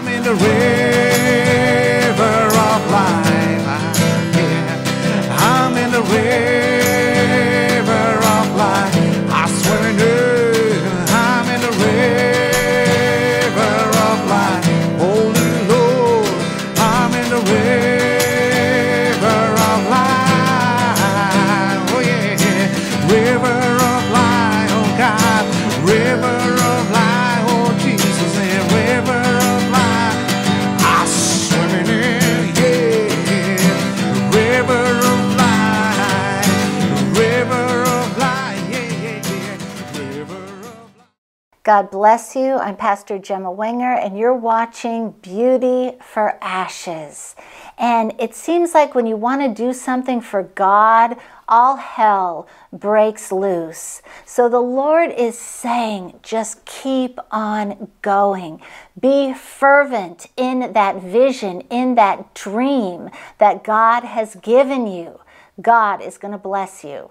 I'm in the red. God bless you. I'm Pastor Gemma Wenger, and you're watching Beauty for Ashes. And it seems like when you want to do something for God, all hell breaks loose. So the Lord is saying, just keep on going. Be fervent in that vision, in that dream that God has given you. God is going to bless you.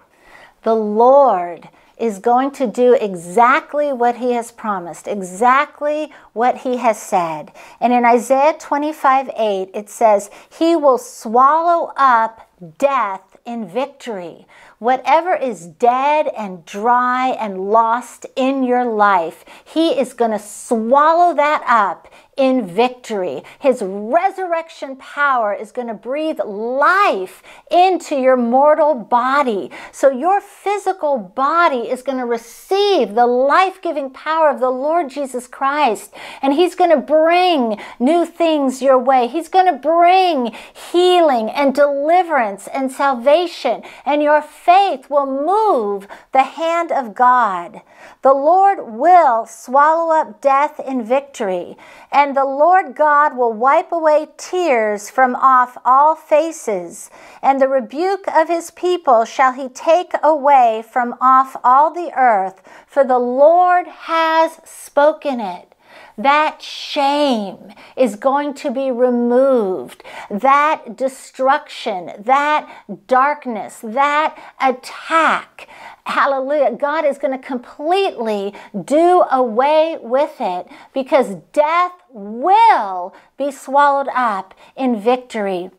The Lord is going to do exactly what he has promised, exactly what he has said. And in Isaiah 25 8, it says, He will swallow up death in victory. Whatever is dead and dry and lost in your life, He is going to swallow that up in victory. His resurrection power is going to breathe life into your mortal body. So your physical body is going to receive the life giving power of the Lord Jesus Christ. And He's going to bring new things your way. He's going to bring healing and deliverance and salvation. And your faith will move the hand of God. The Lord will swallow up death in victory. And and the Lord God will wipe away tears from off all faces, and the rebuke of his people shall he take away from off all the earth, for the Lord has spoken it. That shame is going to be removed. That destruction, that darkness, that attack, Hallelujah. God is going to completely do away with it because death will be swallowed up in victory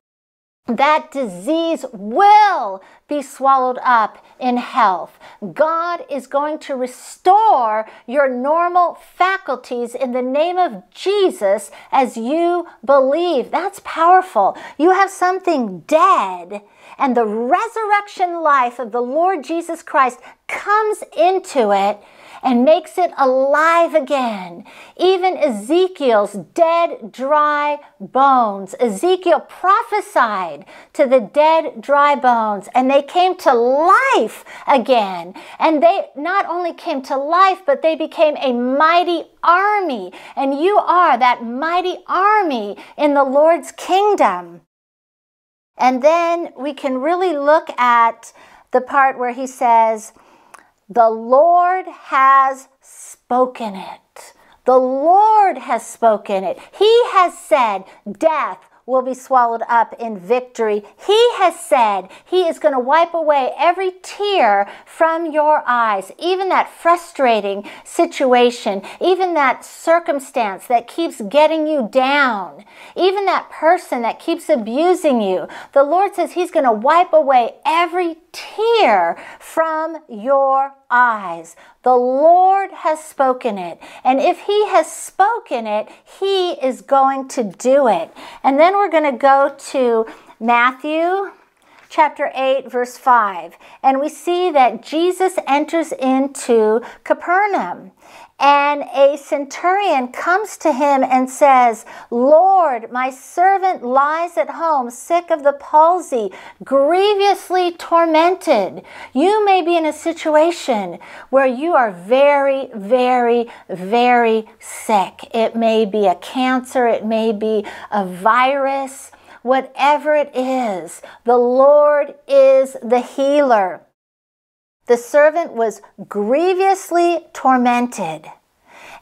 that disease will be swallowed up in health. God is going to restore your normal faculties in the name of Jesus as you believe. That's powerful. You have something dead, and the resurrection life of the Lord Jesus Christ comes into it and makes it alive again. Even Ezekiel's dead, dry bones. Ezekiel prophesied to the dead, dry bones, and they came to life again. And they not only came to life, but they became a mighty army. And you are that mighty army in the Lord's kingdom. And then we can really look at the part where he says, the Lord has spoken it. The Lord has spoken it. He has said, Death will be swallowed up in victory. He has said he is going to wipe away every tear from your eyes, even that frustrating situation, even that circumstance that keeps getting you down, even that person that keeps abusing you. The Lord says he's going to wipe away every tear from your eyes. The Lord has spoken it. And if He has spoken it, He is going to do it. And then we're going to go to Matthew chapter 8, verse 5. And we see that Jesus enters into Capernaum. And a centurion comes to him and says, Lord, my servant lies at home, sick of the palsy, grievously tormented. You may be in a situation where you are very, very, very sick. It may be a cancer, it may be a virus, whatever it is, the Lord is the healer the servant was grievously tormented.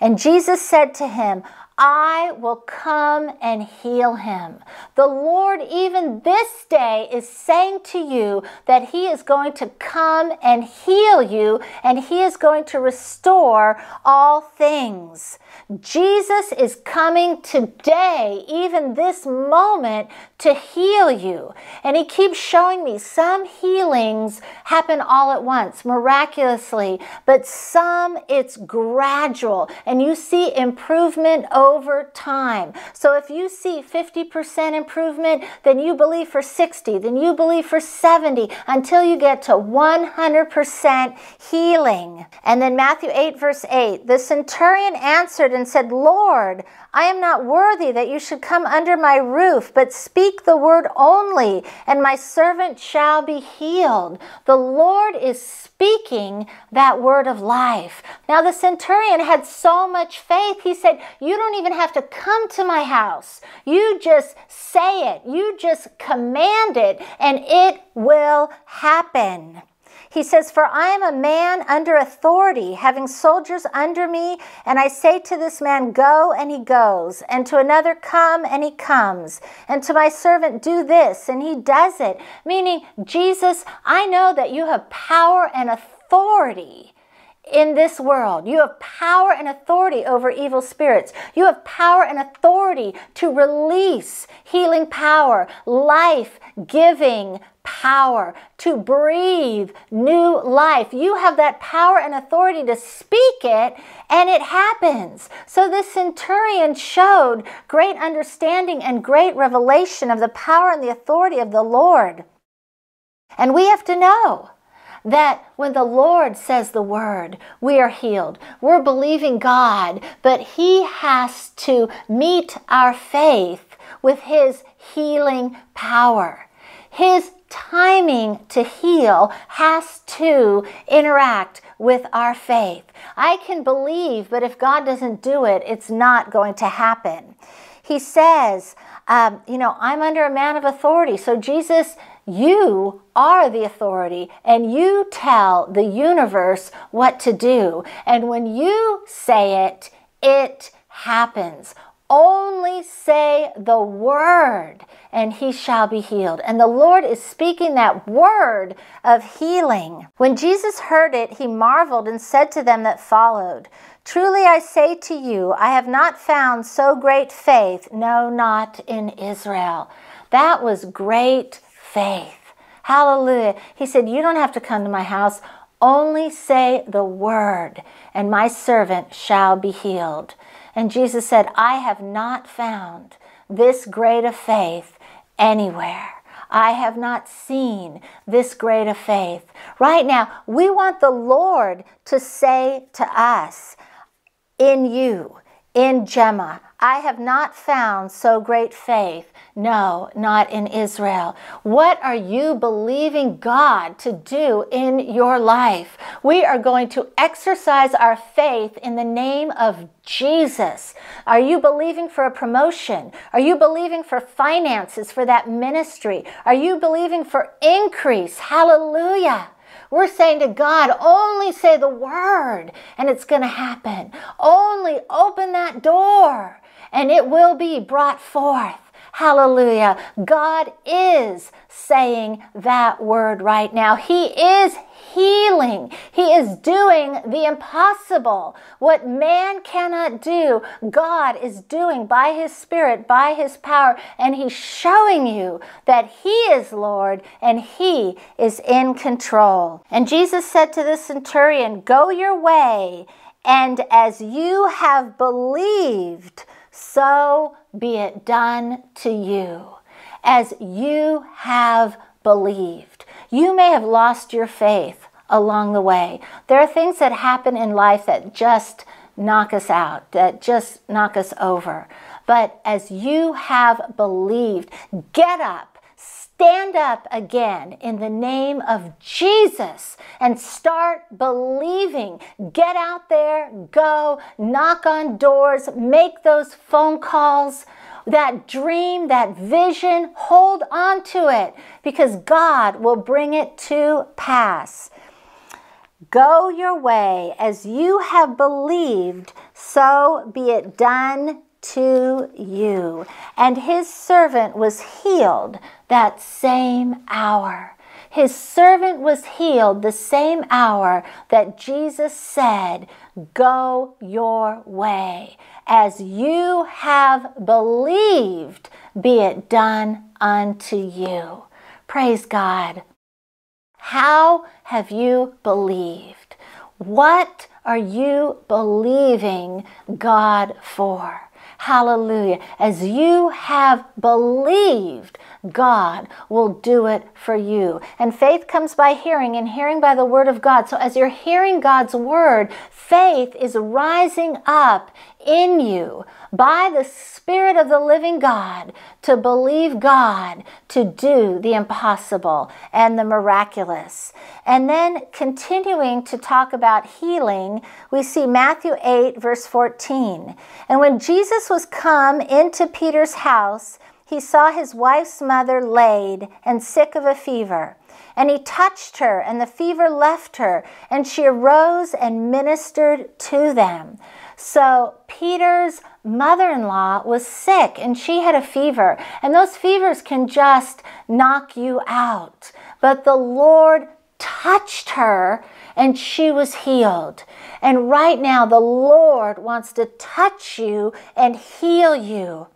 And Jesus said to him, I will come and heal him. The Lord, even this day, is saying to you that he is going to come and heal you, and he is going to restore all things. Jesus is coming today, even this moment, to heal you. And he keeps showing me some healings happen all at once, miraculously, but some it's gradual and you see improvement over time. So if you see 50% improvement, then you believe for 60, then you believe for 70 until you get to 100% healing. And then Matthew 8, verse 8, the centurion answered answered and said, Lord, I am not worthy that you should come under my roof, but speak the word only, and my servant shall be healed. The Lord is speaking that word of life. Now, the centurion had so much faith, he said, You don't even have to come to my house. You just say it, you just command it, and it will happen. He says, For I am a man under authority, having soldiers under me, and I say to this man, Go, and he goes, and to another, Come, and he comes, and to my servant, Do this, and he does it. Meaning, Jesus, I know that you have power and authority in this world. You have power and authority over evil spirits. You have power and authority to release healing power, life giving power, to breathe new life. You have that power and authority to speak it, and it happens. So, this centurion showed great understanding and great revelation of the power and the authority of the Lord. And we have to know that when the Lord says the word, we are healed. We're believing God, but He has to meet our faith with His healing power. His timing to heal has to interact with our faith. I can believe, but if God doesn't do it, it's not going to happen. He says, um, You know, I'm under a man of authority. So Jesus you are the authority and you tell the universe what to do. And when you say it, it happens. Only say the word and he shall be healed. And the Lord is speaking that word of healing. When Jesus heard it, he marveled and said to them that followed, Truly I say to you, I have not found so great faith, no, not in Israel. That was great faith. Hallelujah. He said, You don't have to come to my house. Only say the word, and my servant shall be healed. And Jesus said, I have not found this great of faith anywhere. I have not seen this great of faith. Right now, we want the Lord to say to us, In you, in Gemma, I have not found so great faith. No, not in Israel. What are you believing God to do in your life? We are going to exercise our faith in the name of Jesus. Are you believing for a promotion? Are you believing for finances for that ministry? Are you believing for increase? Hallelujah. We're saying to God, only say the word and it's going to happen. Only open that door and it will be brought forth. Hallelujah. God is saying that word right now. He is healing. He is doing the impossible. What man cannot do, God is doing by His Spirit, by His power, and He's showing you that He is Lord and He is in control. And Jesus said to the centurion, Go your way, and as you have believed, so be it done to you as you have believed. You may have lost your faith along the way. There are things that happen in life that just knock us out, that just knock us over. But as you have believed, get up stand up again in the name of Jesus and start believing. Get out there, go, knock on doors, make those phone calls. That dream, that vision, hold on to it because God will bring it to pass. Go your way as you have believed, so be it done to you. And his servant was healed that same hour. His servant was healed the same hour that Jesus said, Go your way. As you have believed, be it done unto you. Praise God. How have you believed? What are you believing God for? Hallelujah. As you have believed, God will do it for you. And faith comes by hearing, and hearing by the word of God. So as you're hearing God's word, faith is rising up in you by the Spirit of the living God to believe God to do the impossible and the miraculous. And then continuing to talk about healing, we see Matthew 8, verse 14. And when Jesus was come into Peter's house, he saw his wife's mother laid and sick of a fever. And he touched her, and the fever left her, and she arose and ministered to them. So Peter's mother in law was sick, and she had a fever. And those fevers can just knock you out. But the Lord touched her and she was healed. And right now, the Lord wants to touch you and heal you.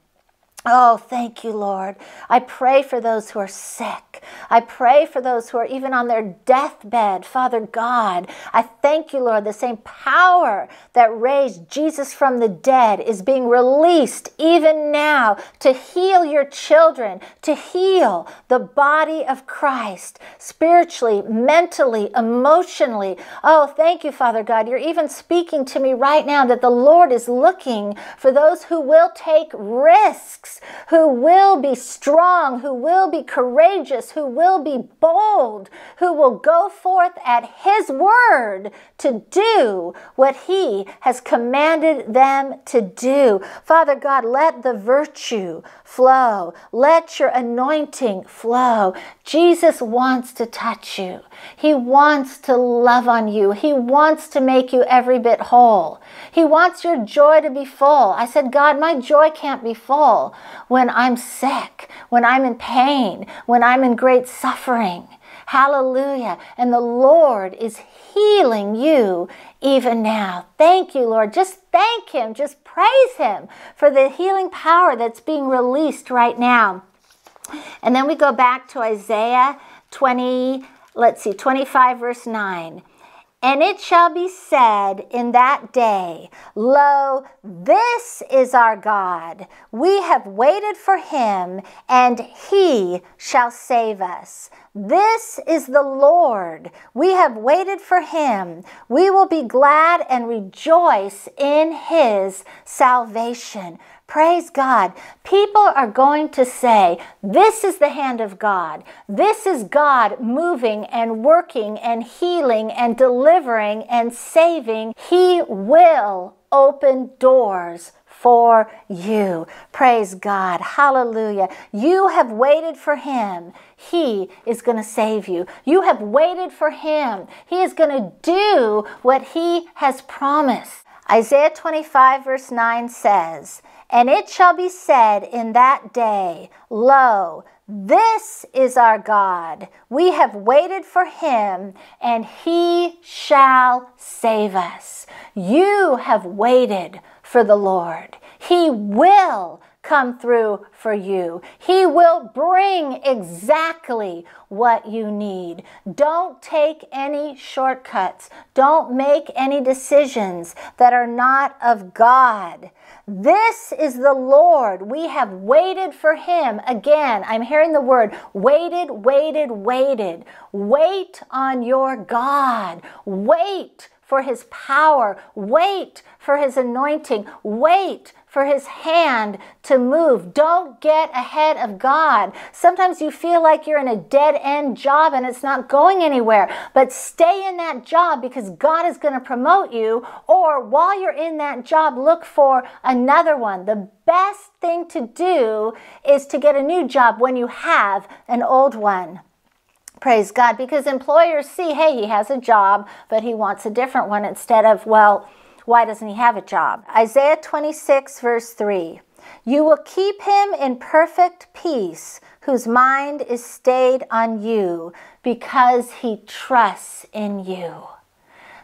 Oh, thank you, Lord. I pray for those who are sick. I pray for those who are even on their deathbed. Father God, I thank you, Lord. The same power that raised Jesus from the dead is being released even now to heal your children, to heal the body of Christ spiritually, mentally, emotionally. Oh, thank you, Father God. You're even speaking to me right now that the Lord is looking for those who will take risks who will be strong, who will be courageous, who will be bold, who will go forth at His word to do what He has commanded them to do. Father God, let the virtue flow, let your anointing flow. Jesus wants to touch you, He wants to love on you, He wants to make you every bit whole. He wants your joy to be full. I said, God, my joy can't be full when I'm sick, when I'm in pain, when I'm in great suffering. Hallelujah. And the Lord is healing you even now. Thank you, Lord. Just thank Him. Just praise Him for the healing power that's being released right now. And then we go back to Isaiah 20, let's see, 25, verse 9. And it shall be said in that day, Lo, this is our God. We have waited for him, and he shall save us. This is the Lord. We have waited for him. We will be glad and rejoice in his salvation. Praise God. People are going to say, This is the hand of God. This is God moving and working and healing and delivering and saving. He will open doors for you. Praise God. Hallelujah. You have waited for Him. He is going to save you. You have waited for Him. He is going to do what He has promised. Isaiah 25, verse 9 says, And it shall be said in that day, Lo, this is our God. We have waited for him, and he shall save us. You have waited for the Lord. He will come through for you. He will bring exactly what you need. Don't take any shortcuts. Don't make any decisions that are not of God. This is the Lord. We have waited for him. Again, I'm hearing the word waited, waited, waited. Wait on your God. Wait for his power. Wait for his anointing. Wait for his hand to move. Don't get ahead of God. Sometimes you feel like you're in a dead end job and it's not going anywhere, but stay in that job because God is going to promote you. Or while you're in that job, look for another one. The best thing to do is to get a new job when you have an old one. Praise God, because employers see, hey, he has a job, but he wants a different one instead of, well, why doesn't he have a job? Isaiah 26, verse 3 You will keep him in perfect peace, whose mind is stayed on you, because he trusts in you.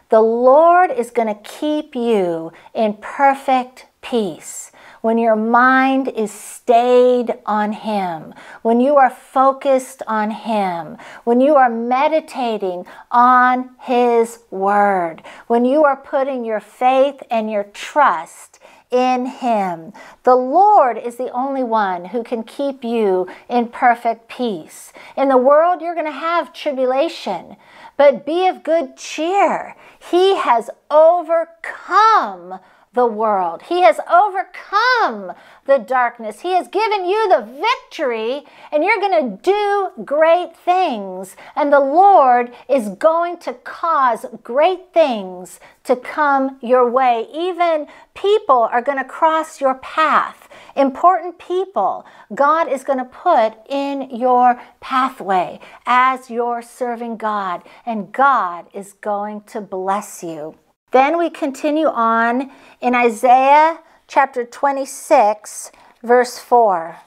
The Lord is going to keep you in perfect peace when your mind is stayed on Him, when you are focused on Him, when you are meditating on His Word, when you are putting your faith and your trust in Him. The Lord is the only one who can keep you in perfect peace. In the world, you're going to have tribulation, but be of good cheer. He has overcome the world. He has overcome the darkness. He has given you the victory, and you're going to do great things. And the Lord is going to cause great things to come your way. Even people are going to cross your path. Important people, God is going to put in your pathway as you're serving God, and God is going to bless you. Then we continue on in Isaiah chapter 26, verse 4.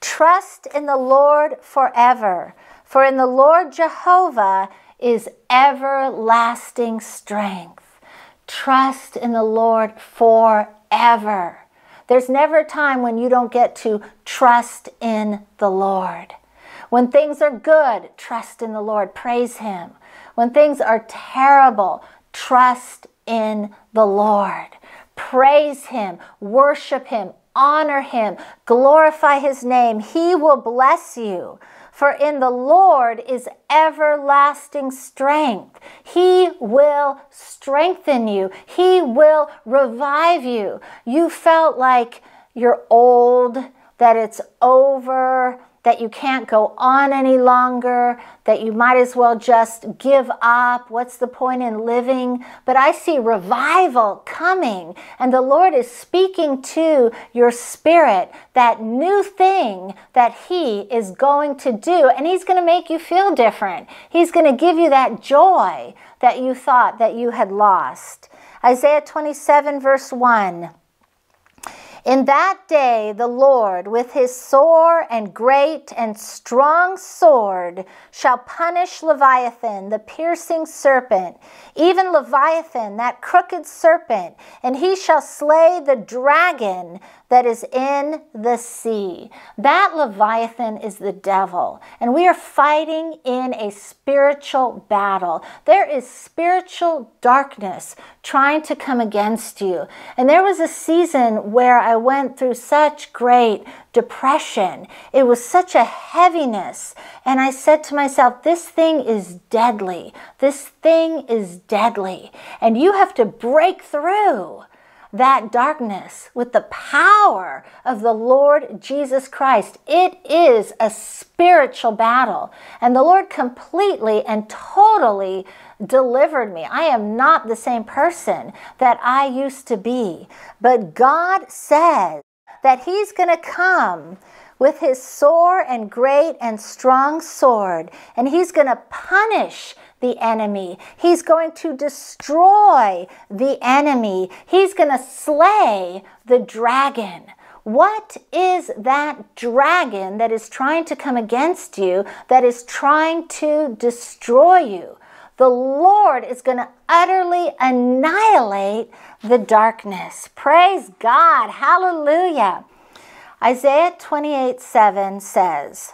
Trust in the Lord forever, for in the Lord Jehovah is everlasting strength. Trust in the Lord forever. There's never a time when you don't get to trust in the Lord. When things are good, trust in the Lord, praise Him. When things are terrible, Trust in the Lord. Praise Him, worship Him, honor Him, glorify His name. He will bless you. For in the Lord is everlasting strength. He will strengthen you, He will revive you. You felt like you're old, that it's over, that you can't go on any longer, that you might as well just give up. What's the point in living? But I see revival coming, and the Lord is speaking to your spirit that new thing that He is going to do, and He's going to make you feel different. He's going to give you that joy that you thought that you had lost. Isaiah 27, verse 1. In that day, the Lord, with his sore and great and strong sword, shall punish Leviathan, the piercing serpent, even Leviathan, that crooked serpent, and he shall slay the dragon, that is in the sea. That Leviathan is the devil. And we are fighting in a spiritual battle. There is spiritual darkness trying to come against you. And there was a season where I went through such great depression. It was such a heaviness. And I said to myself, this thing is deadly. This thing is deadly. And you have to break through that darkness with the power of the Lord Jesus Christ. It is a spiritual battle. And the Lord completely and totally delivered me. I am not the same person that I used to be. But God says that He's going to come with His sore and great and strong sword, and He's going to punish the enemy. He's going to destroy the enemy. He's going to slay the dragon. What is that dragon that is trying to come against you, that is trying to destroy you? The Lord is going to utterly annihilate the darkness. Praise God. Hallelujah. Isaiah 28 7 says,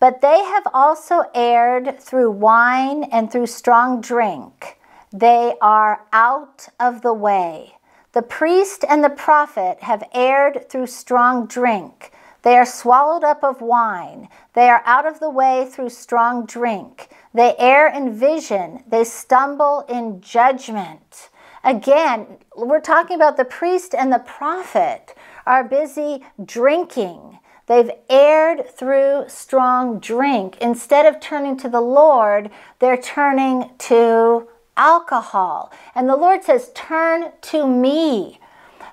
but they have also erred through wine and through strong drink. They are out of the way. The priest and the prophet have erred through strong drink. They are swallowed up of wine. They are out of the way through strong drink. They err in vision. They stumble in judgment. Again, we're talking about the priest and the prophet are busy drinking They've erred through strong drink. Instead of turning to the Lord, they're turning to alcohol. And the Lord says, Turn to me.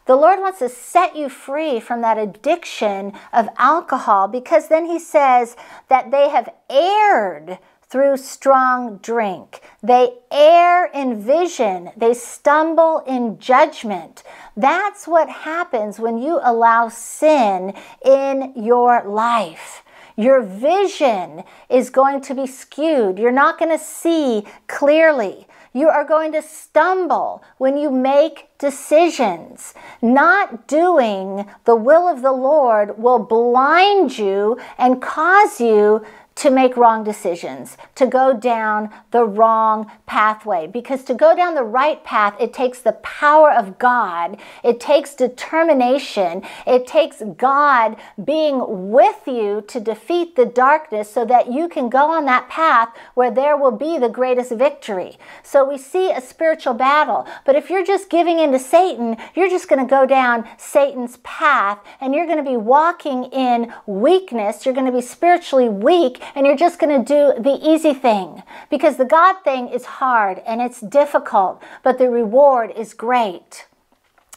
The Lord wants to set you free from that addiction of alcohol because then He says that they have erred through strong drink. They err in vision, they stumble in judgment. That's what happens when you allow sin in your life. Your vision is going to be skewed. You're not going to see clearly. You are going to stumble when you make decisions. Not doing the will of the Lord will blind you and cause you to make wrong decisions, to go down the wrong pathway. Because to go down the right path, it takes the power of God, it takes determination, it takes God being with you to defeat the darkness so that you can go on that path where there will be the greatest victory. So we see a spiritual battle. But if you're just giving in to Satan, you're just going to go down Satan's path and you're going to be walking in weakness. You're going to be spiritually weak and you're just going to do the easy thing because the God thing is hard and it's difficult, but the reward is great.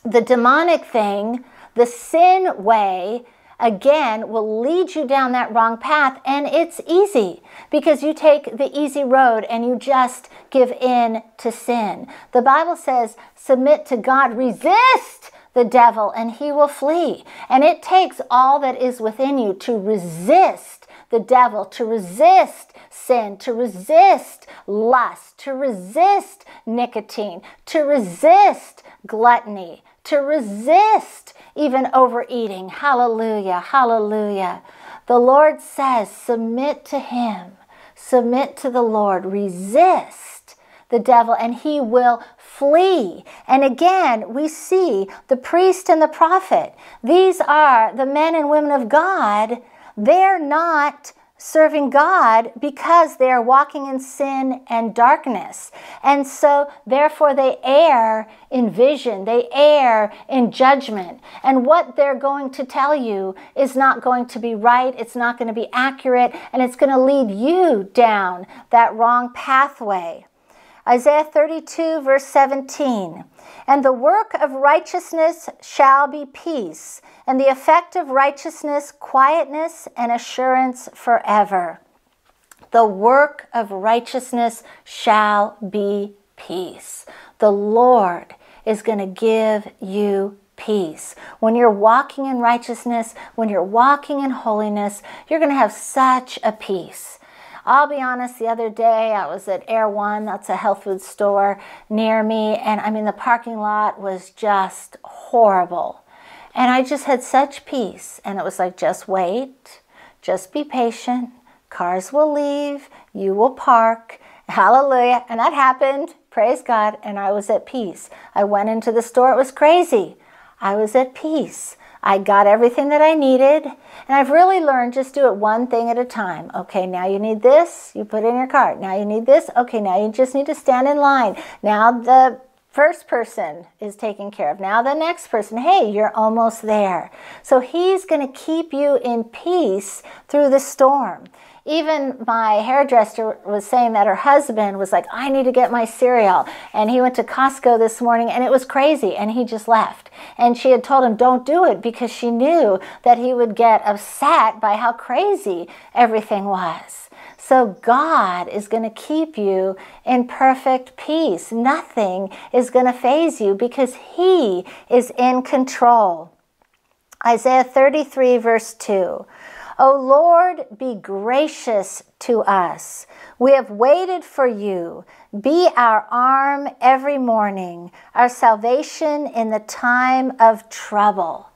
The demonic thing, the sin way, again will lead you down that wrong path and it's easy because you take the easy road and you just give in to sin. The Bible says, submit to God, resist the devil and he will flee. And it takes all that is within you to resist the devil, to resist sin, to resist lust, to resist nicotine, to resist gluttony, to resist even overeating. Hallelujah, hallelujah. The Lord says, submit to Him, submit to the Lord, resist the devil, and He will flee. And again, we see the priest and the prophet. These are the men and women of God they're not serving God because they are walking in sin and darkness. And so, therefore, they err in vision, they err in judgment. And what they're going to tell you is not going to be right, it's not going to be accurate, and it's going to lead you down that wrong pathway. Isaiah 32, verse 17. And the work of righteousness shall be peace, and the effect of righteousness, quietness and assurance forever. The work of righteousness shall be peace. The Lord is going to give you peace. When you're walking in righteousness, when you're walking in holiness, you're going to have such a peace. I'll be honest, the other day I was at Air One, that's a health food store near me, and I mean, the parking lot was just horrible. And I just had such peace. And it was like, just wait, just be patient. Cars will leave, you will park. Hallelujah. And that happened. Praise God. And I was at peace. I went into the store, it was crazy. I was at peace. I got everything that I needed, and I've really learned just do it one thing at a time. Okay, now you need this, you put in your cart. Now you need this, okay, now you just need to stand in line. Now the first person is taken care of. Now the next person, hey, you're almost there. So he's going to keep you in peace through the storm even my hairdresser was saying that her husband was like, I need to get my cereal. And he went to Costco this morning and it was crazy and he just left. And she had told him, don't do it because she knew that he would get upset by how crazy everything was. So God is going to keep you in perfect peace. Nothing is going to phase you because He is in control. Isaiah 33, verse 2. O Lord, be gracious to us. We have waited for you. Be our arm every morning, our salvation in the time of trouble.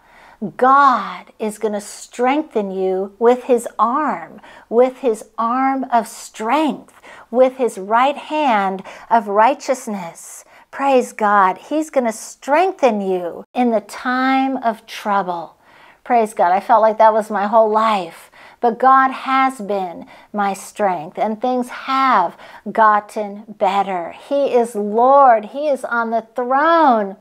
God is going to strengthen you with his arm, with his arm of strength, with his right hand of righteousness. Praise God. He's going to strengthen you in the time of trouble. Praise God. I felt like that was my whole life. But God has been my strength, and things have gotten better. He is Lord, He is on the throne.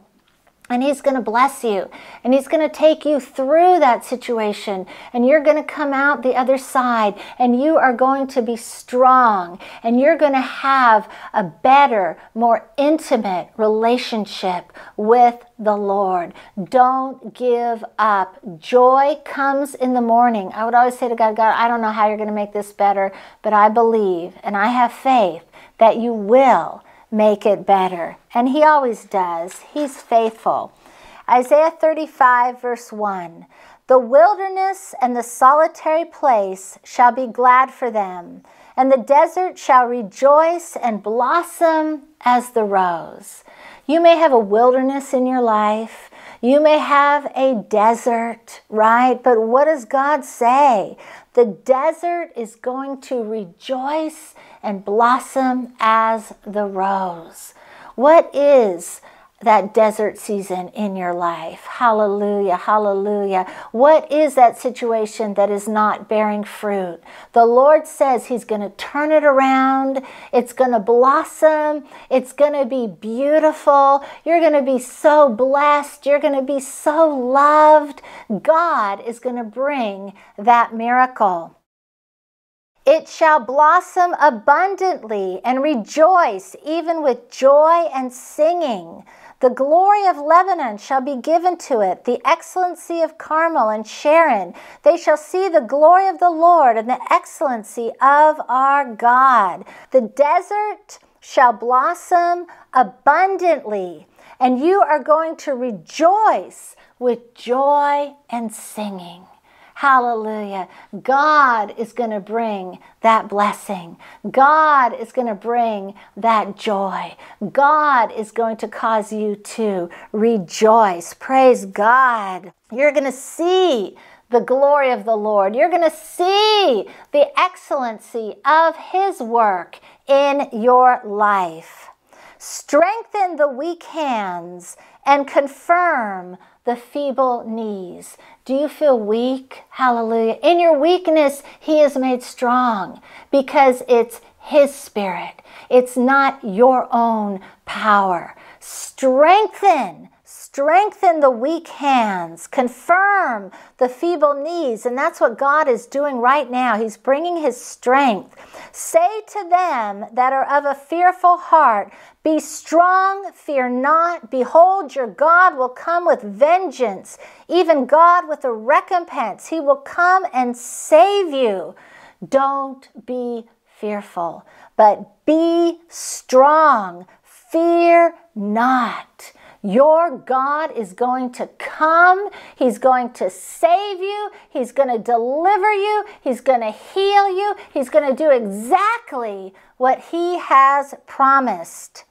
And he's going to bless you. And he's going to take you through that situation. And you're going to come out the other side. And you are going to be strong. And you're going to have a better, more intimate relationship with the Lord. Don't give up. Joy comes in the morning. I would always say to God, God, I don't know how you're going to make this better, but I believe and I have faith that you will make it better. And he always does, he's faithful. Isaiah 35, verse 1 The wilderness and the solitary place shall be glad for them, and the desert shall rejoice and blossom as the rose. You may have a wilderness in your life. You may have a desert, right? But what does God say? The desert is going to rejoice and blossom as the rose. What is that desert season in your life. Hallelujah, hallelujah. What is that situation that is not bearing fruit? The Lord says He's going to turn it around. It's going to blossom. It's going to be beautiful. You're going to be so blessed. You're going to be so loved. God is going to bring that miracle. It shall blossom abundantly and rejoice, even with joy and singing. The glory of Lebanon shall be given to it, the excellency of Carmel and Sharon. They shall see the glory of the Lord and the excellency of our God. The desert shall blossom abundantly, and you are going to rejoice with joy and singing. Hallelujah. God is going to bring that blessing. God is going to bring that joy. God is going to cause you to rejoice. Praise God. You're going to see the glory of the Lord. You're going to see the excellency of His work in your life. Strengthen the weak hands and confirm the feeble knees. Do you feel weak? Hallelujah. In your weakness, He is made strong because it's His Spirit, it's not your own power. Strengthen. Strengthen the weak hands. Confirm arm, the feeble knees. And that's what God is doing right now. He's bringing his strength. Say to them that are of a fearful heart, Be strong, fear not. Behold, your God will come with vengeance, even God with a recompense. He will come and save you. Don't be fearful, but be strong. Fear not. Your God is going to come. He's going to save you. He's going to deliver you. He's going to heal you. He's going to do exactly what He has promised.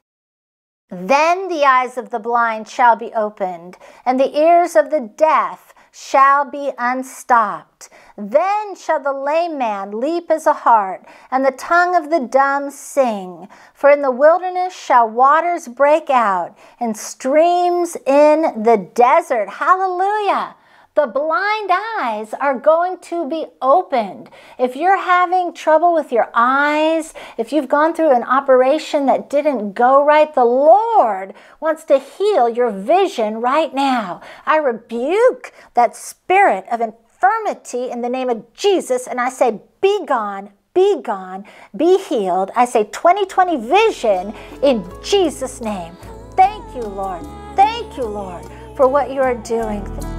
Then the eyes of the blind shall be opened, and the ears of the deaf shall be unstopped. Then shall the lame man leap as a hart, and the tongue of the dumb sing. For in the wilderness shall waters break out, and streams in the desert. Hallelujah! The blind eyes are going to be opened. If you're having trouble with your eyes, if you've gone through an operation that didn't go right, the Lord wants to heal your vision right now. I rebuke that spirit of infirmity in the name of Jesus and I say, Be gone, be gone, be healed. I say 2020 vision in Jesus' name. Thank you, Lord. Thank you, Lord, for what you are doing.